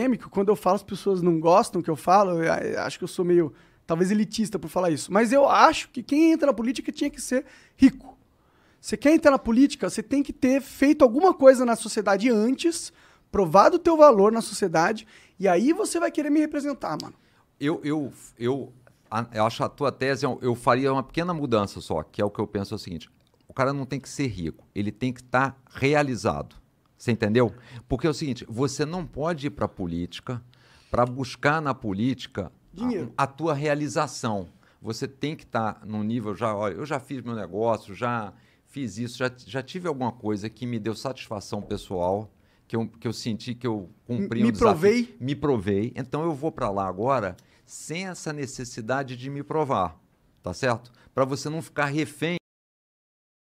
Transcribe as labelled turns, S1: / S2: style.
S1: polêmico, quando eu falo as pessoas não gostam que eu falo, eu eh, acho que eu sou meio talvez elitista por falar isso, mas eu acho que quem entra na política tinha que ser rico. Você quer entrar na política, você tem que ter feito alguma coisa na sociedade antes, provado o teu valor na sociedade, e aí você vai querer me representar, mano.
S2: Eu, eu, eu, eu acho a tua tese, é eu faria uma pequena mudança só, que é o que eu penso é o seguinte, o cara não tem que ser rico, ele tem que estar tá realizado. Você entendeu? Porque é o seguinte, você não pode ir para a política para buscar na política a, a, tua realização. Você tem que estar tá num nível já, olha, eu já fiz meu negócio, já fiz isso, já, já tive alguma coisa que me deu satisfação pessoal, que eu, que eu senti que eu cumpri me um provei. Desafio, me provei. Então eu vou para lá agora sem essa necessidade de me provar, tá certo? Para você não ficar refém